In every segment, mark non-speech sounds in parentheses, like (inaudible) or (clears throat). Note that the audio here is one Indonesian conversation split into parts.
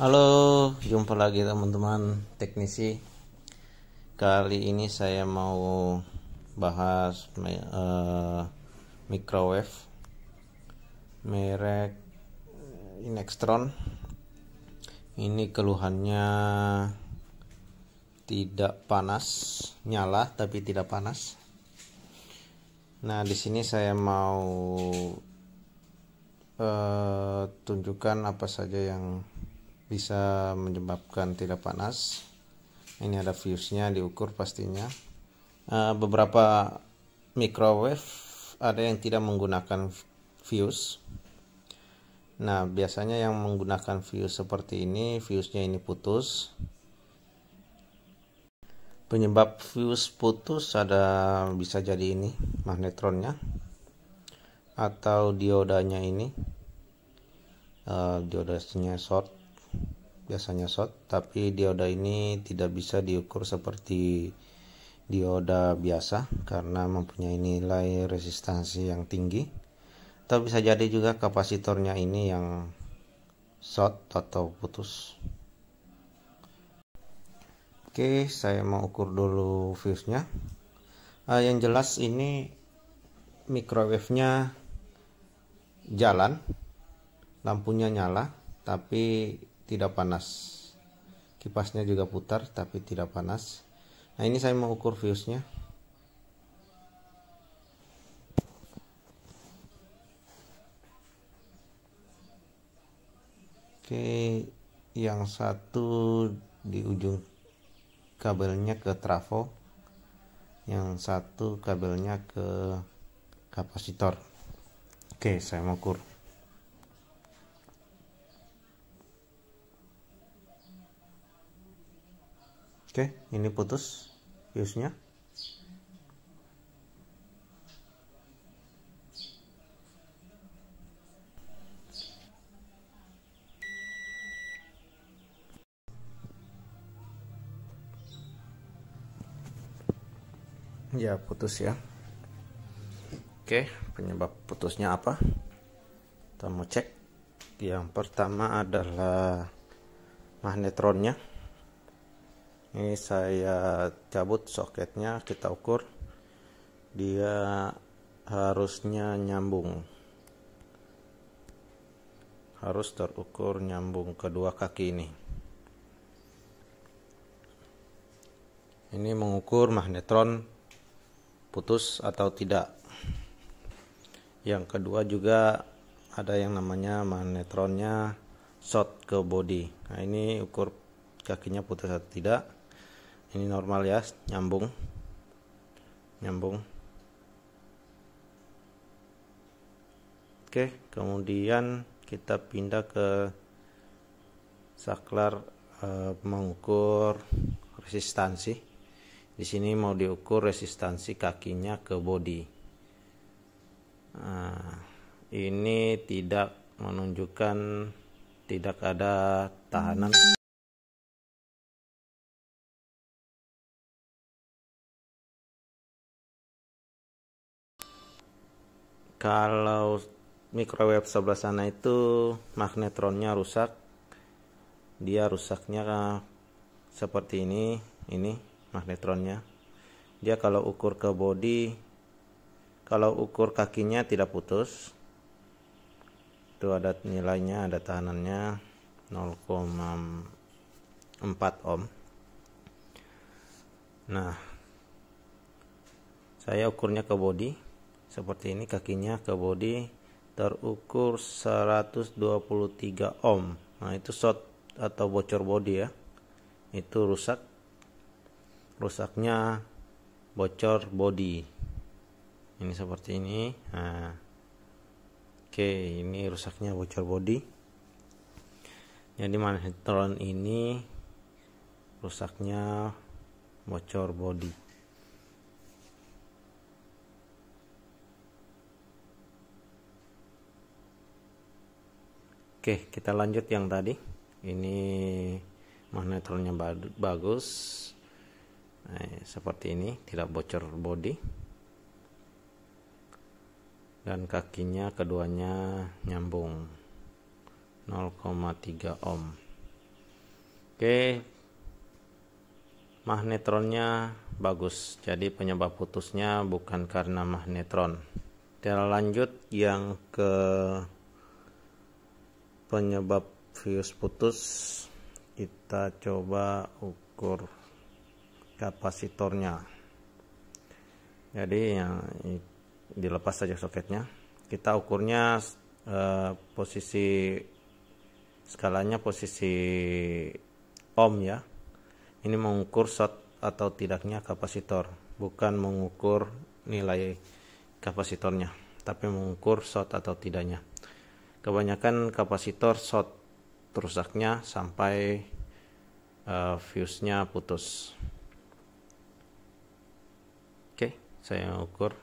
Halo, jumpa lagi teman-teman teknisi. Kali ini saya mau bahas uh, microwave merek Inextron. Ini keluhannya tidak panas, nyala tapi tidak panas. Nah, di sini saya mau uh, tunjukkan apa saja yang bisa menyebabkan tidak panas ini ada fuse-nya diukur pastinya eh, beberapa microwave ada yang tidak menggunakan fuse nah biasanya yang menggunakan fuse seperti ini fuse-nya ini putus penyebab fuse putus ada bisa jadi ini magnetronnya atau diodanya ini uh, eh, diodanya short biasanya short tapi dioda ini tidak bisa diukur seperti dioda biasa karena mempunyai nilai resistansi yang tinggi atau bisa jadi juga kapasitornya ini yang short atau putus oke saya mau ukur dulu fuse nya uh, ah, yang jelas ini microwave nya jalan lampunya nyala tapi tidak panas kipasnya juga putar tapi tidak panas nah ini saya mau ukur fuse nya oke yang satu di ujung kabelnya ke trafo yang satu kabelnya ke kapasitor oke saya mau Oke, ini putus fuse-nya. Ya, putus ya. Oke, penyebab putusnya apa? Kita mau cek. Yang pertama adalah magnetronnya ini saya cabut soketnya kita ukur dia harusnya nyambung harus terukur nyambung kedua kaki ini ini mengukur magnetron putus atau tidak yang kedua juga ada yang namanya magnetronnya short ke body nah ini ukur kakinya putus atau tidak ini normal ya nyambung nyambung oke kemudian kita pindah ke saklar e, mengukur resistansi di sini mau diukur resistansi kakinya ke body nah, ini tidak menunjukkan tidak ada tahanan kalau microwave sebelah sana itu magnetronnya rusak dia rusaknya seperti ini ini magnetronnya dia kalau ukur ke body kalau ukur kakinya tidak putus itu ada nilainya ada tahanannya 0,4 ohm nah saya ukurnya ke body seperti ini kakinya ke body terukur 123 ohm nah itu shot atau bocor body ya itu rusak rusaknya bocor body ini seperti ini nah oke ini rusaknya bocor body jadi Manhattan ini rusaknya bocor body Oke, kita lanjut yang tadi. Ini magnetronnya bagus. Nah, seperti ini, tidak bocor body. Dan kakinya keduanya nyambung. 0,3 ohm. Oke. Magnetronnya bagus. Jadi penyebab putusnya bukan karena magnetron. Kita lanjut yang ke penyebab fuse putus kita coba ukur kapasitornya jadi yang dilepas saja soketnya kita ukurnya eh, posisi skalanya posisi ohm ya ini mengukur shot atau tidaknya kapasitor bukan mengukur nilai kapasitornya tapi mengukur shot atau tidaknya kebanyakan kapasitor short terusaknya sampai uh, fuse-nya putus oke saya ukur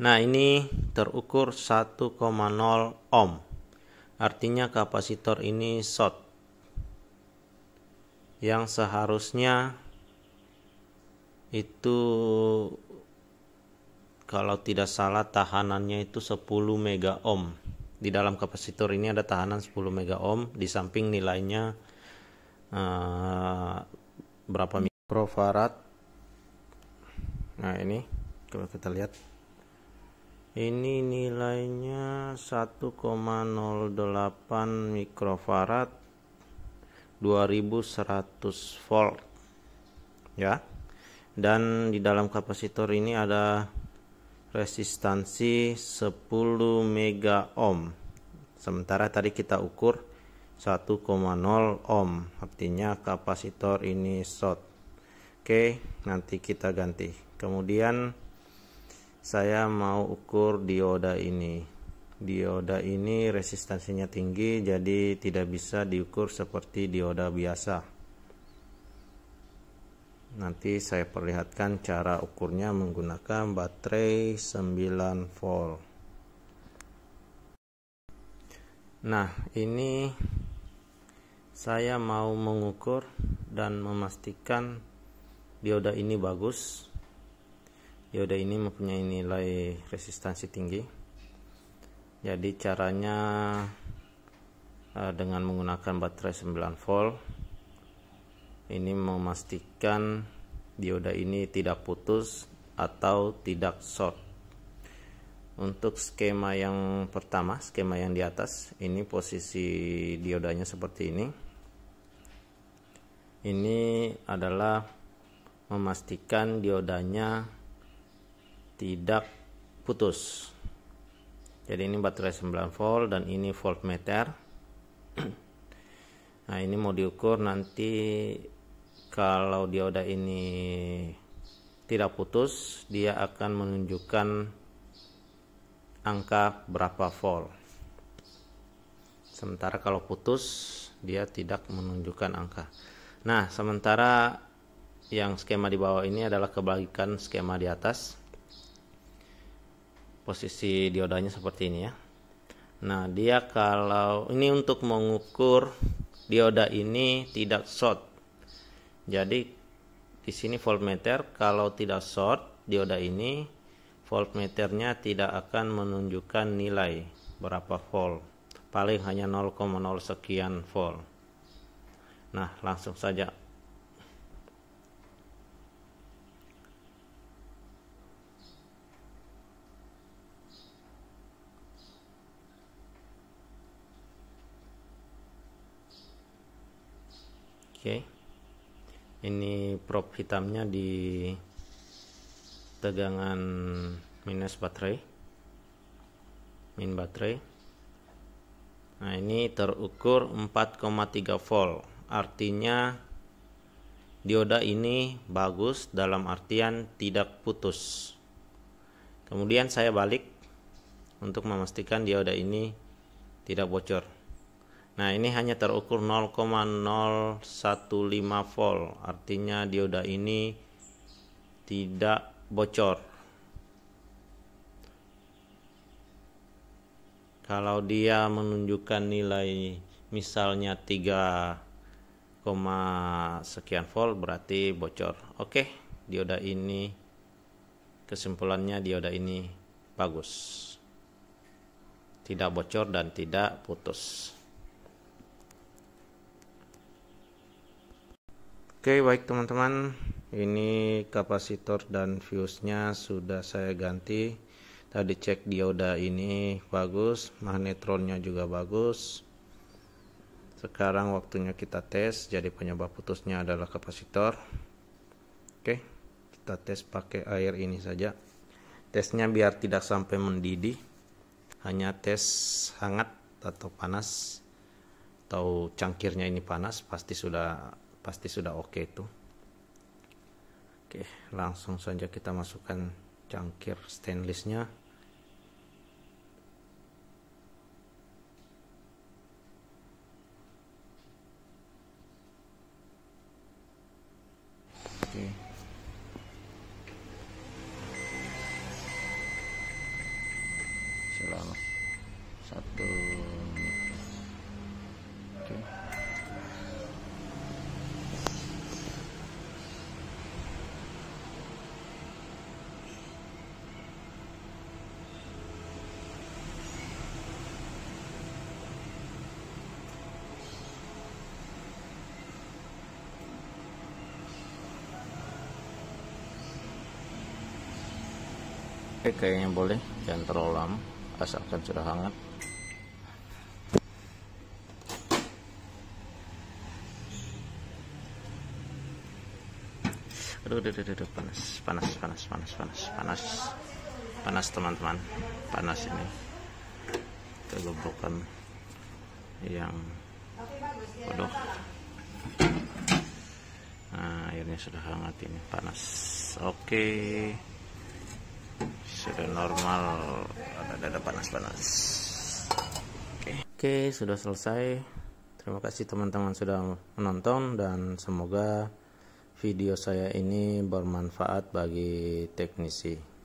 nah ini terukur 1,0 ohm artinya kapasitor ini short yang seharusnya itu kalau tidak salah tahanannya itu 10 mega ohm di dalam kapasitor ini ada tahanan 10 mega ohm di samping nilainya uh, berapa mikrofarad nah ini coba kita lihat ini nilainya 1,08 mikrofarad 2100 volt ya dan di dalam kapasitor ini ada resistansi 10 mega ohm sementara tadi kita ukur 1,0 ohm artinya kapasitor ini short oke nanti kita ganti kemudian saya mau ukur dioda ini dioda ini resistansinya tinggi jadi tidak bisa diukur seperti dioda biasa nanti saya perlihatkan cara ukurnya menggunakan baterai 9 volt nah ini saya mau mengukur dan memastikan dioda ini bagus dioda ini mempunyai nilai resistansi tinggi jadi caranya eh, dengan menggunakan baterai 9 volt ini memastikan dioda ini tidak putus atau tidak short untuk skema yang pertama skema yang di atas ini posisi diodanya seperti ini ini adalah memastikan diodanya tidak putus jadi ini baterai 9 volt dan ini voltmeter (clears throat) nah ini mau diukur nanti kalau dioda ini tidak putus dia akan menunjukkan angka berapa volt sementara kalau putus dia tidak menunjukkan angka nah sementara yang skema di bawah ini adalah kebalikan skema di atas posisi diodanya seperti ini ya nah dia kalau ini untuk mengukur dioda ini tidak short jadi di sini voltmeter kalau tidak short dioda ini voltmeternya tidak akan menunjukkan nilai berapa volt. Paling hanya 0,0 sekian volt. Nah, langsung saja ini prop hitamnya di tegangan minus baterai min baterai nah ini terukur 4,3 volt artinya dioda ini bagus dalam artian tidak putus kemudian saya balik untuk memastikan dioda ini tidak bocor Nah ini hanya terukur 0,015 volt artinya dioda ini tidak bocor kalau dia menunjukkan nilai misalnya 3, sekian volt berarti bocor oke dioda ini kesimpulannya dioda ini bagus tidak bocor dan tidak putus Oke baik teman-teman ini kapasitor dan fuse nya sudah saya ganti tadi cek dioda ini bagus magnetronnya juga bagus sekarang waktunya kita tes jadi penyebab putusnya adalah kapasitor oke kita tes pakai air ini saja tesnya biar tidak sampai mendidih hanya tes hangat atau panas atau cangkirnya ini panas pasti sudah pasti sudah oke okay itu oke langsung saja kita masukkan cangkir stainlessnya oke selama satu menit oke oke kayaknya boleh jangan terlalu lama asalkan sudah hangat aduh aduh aduh, aduh panas panas panas panas panas panas panas teman-teman panas ini kegoblokan yang bodoh nah airnya sudah hangat ini panas oke okay sudah normal ada panas-panas oke okay. okay, sudah selesai terima kasih teman-teman sudah menonton dan semoga video saya ini bermanfaat bagi teknisi